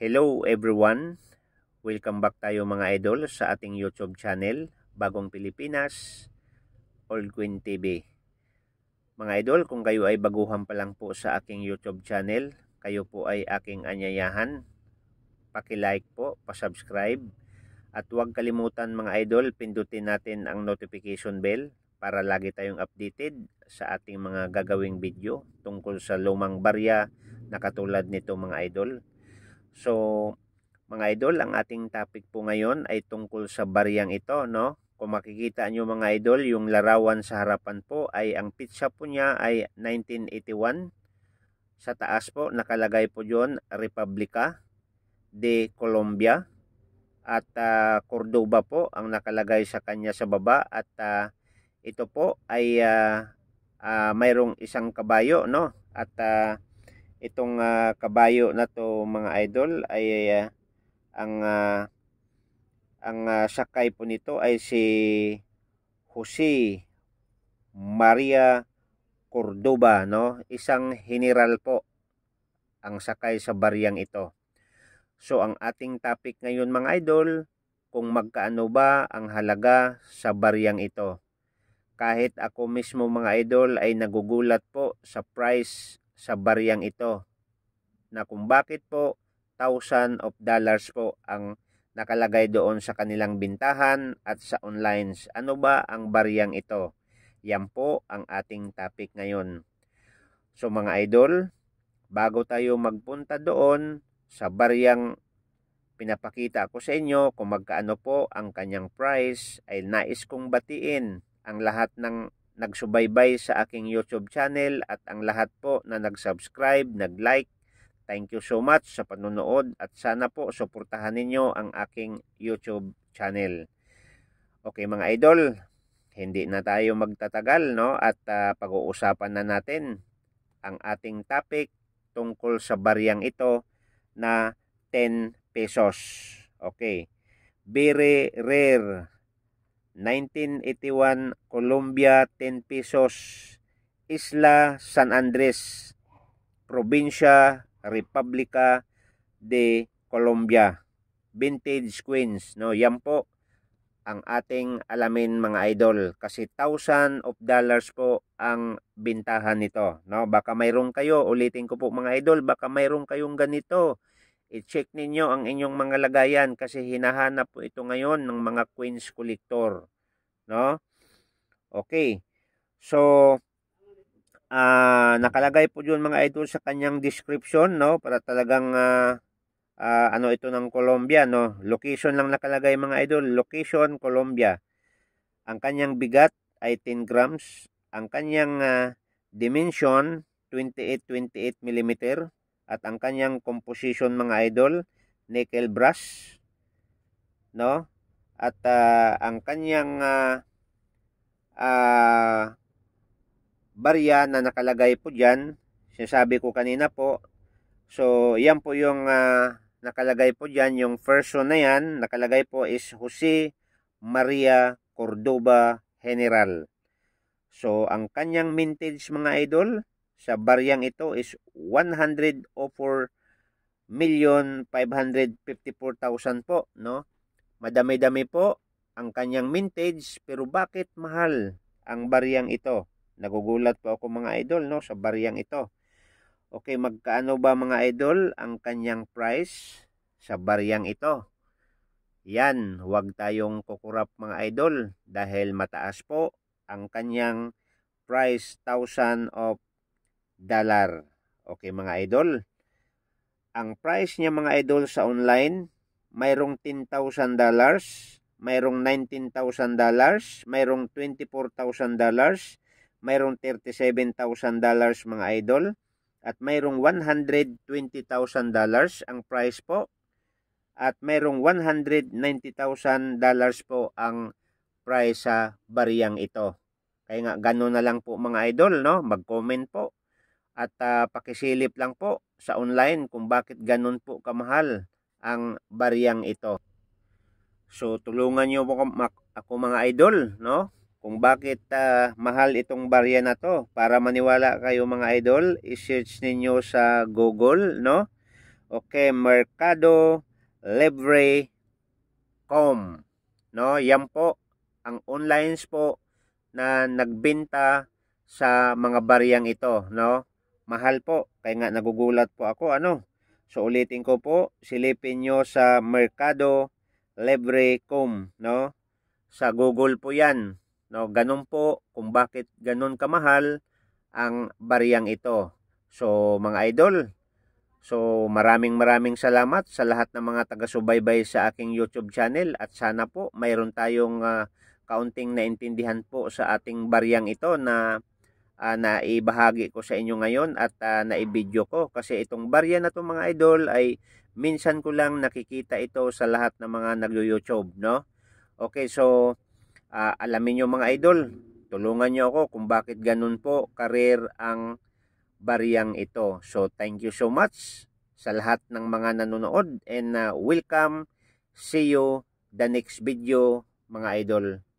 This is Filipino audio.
Hello everyone! Welcome back tayo mga idol sa ating YouTube channel, Bagong Pilipinas, All Queen TV. Mga idol, kung kayo ay baguhan pa lang po sa aking YouTube channel, kayo po ay aking anyayahan. Paki-like po, pa-subscribe. At huwag kalimutan mga idol, pindutin natin ang notification bell para lagi tayong updated sa ating mga gagawing video tungkol sa lumang barya na katulad nito mga idol. So, mga idol, ang ating topic po ngayon ay tungkol sa bariyang ito, no? Kung makikita nyo mga idol, yung larawan sa harapan po ay ang pizza po niya ay 1981. Sa taas po, nakalagay po yon Republica de Colombia. At uh, Cordoba po ang nakalagay sa kanya sa baba. At uh, ito po ay uh, uh, mayroong isang kabayo, no? At uh, itong uh, kabayo na to mga idol ay uh, ang uh, ang uh, sakay po nito ay si Jose Maria Cordoba no isang general po ang sakay sa baryang ito so ang ating topic ngayon mga idol kung magkaano ba ang halaga sa baryang ito kahit ako mismo mga idol ay nagugulat po sa price sa bariyang ito na kung bakit po thousand of dollars po ang nakalagay doon sa kanilang bintahan at sa online. Ano ba ang bariyang ito? Yan po ang ating topic ngayon. So mga idol, bago tayo magpunta doon sa bariyang pinapakita ko sa inyo kung magkaano po ang kanyang price ay nais kong batiin ang lahat ng nagsubaybay sa aking YouTube channel at ang lahat po na nag-subscribe, nag-like. Thank you so much sa panonood at sana po suportahan ninyo ang aking YouTube channel. Okay mga idol, hindi na tayo magtatagal no at uh, pag-uusapan na natin ang ating topic tungkol sa bariyang ito na 10 pesos. Okay. Very rare 1981 Colombia 10 pesos Isla San Andres Provincia Republica de Colombia Vintage Queens no yan po ang ating alamin mga idol kasi thousand of dollars po ang bintahan nito no baka mayroon kayo ulitin ko po mga idol baka mayroon kayong ganito I-check ninyo ang inyong mga lagayan kasi hinahanap po ito ngayon ng mga queens collector. No? Okay. So, uh, nakalagay po yun mga idol sa kanyang description. No? Para talagang uh, uh, ano ito ng Colombia. No? Location lang nakalagay mga idol. Location, Colombia. Ang kanyang bigat ay 10 grams. Ang kanyang uh, dimension, 28-28 mm at ang kanyang composition mga idol, nickel brass, no? At uh, ang kanyang uh, uh, barya na nakalagay po diyan, sinasabi ko kanina po. So, yan po yung uh, nakalagay po diyan, yung version na yan, nakalagay po is Jose Maria Cordoba General. So, ang kanyang mintage mga idol, sa baryang ito is 104,554,000 po, no? Madami-dami po ang kanyang mintage pero bakit mahal ang baryang ito? Nagugulat po ako mga idol no sa baryang ito. Okay, magkaano ba mga idol ang kanyang price sa baryang ito? Yan, huwag tayong kukurap mga idol dahil mataas po ang kanyang price thousand of dollar. Okay mga idol. Ang price niya mga idol sa online, mayroong 10,000 dollars, mayroong 19,000 dollars, mayroong 24,000 dollars, mayroong 37,000 dollars mga idol at mayroong 120,000 dollars ang price po at mayroong 190,000 dollars po ang price sa bariyang ito. Kaya nga gano'n na lang po mga idol no, mag-comment po at uh, pakisilip lang po sa online kung bakit ganun po kamahal ang bariyang ito. So tulungan niyo po ako mga idol, no? Kung bakit uh, mahal itong barya na to. Para maniwala kayo mga idol, i-search ninyo sa Google, no? Okay, Mercado Libre Com, no? Yan po ang online po na nagbenta sa mga bariyang ito, no? mahal po. Kaya nga nagugulat po ako ano. So ulitin ko po, silipin nyo sa Mercado Libre.com, no? Sa Google po 'yan. No, ganun po kung bakit ganun kamahal ang bariyang ito. So mga idol, so maraming maraming salamat sa lahat ng mga taga-subaybay sa aking YouTube channel at sana po mayroon tayong uh, kaunting naintindihan po sa ating bariyang ito na uh, na ibahagi ko sa inyo ngayon at uh, naibidyo ko kasi itong barya na to mga idol ay minsan ko lang nakikita ito sa lahat ng mga nagyo-YouTube no okay so uh, alamin nyo mga idol tulungan nyo ako kung bakit ganun po karir ang bariyang ito so thank you so much sa lahat ng mga nanonood and uh, welcome see you the next video mga idol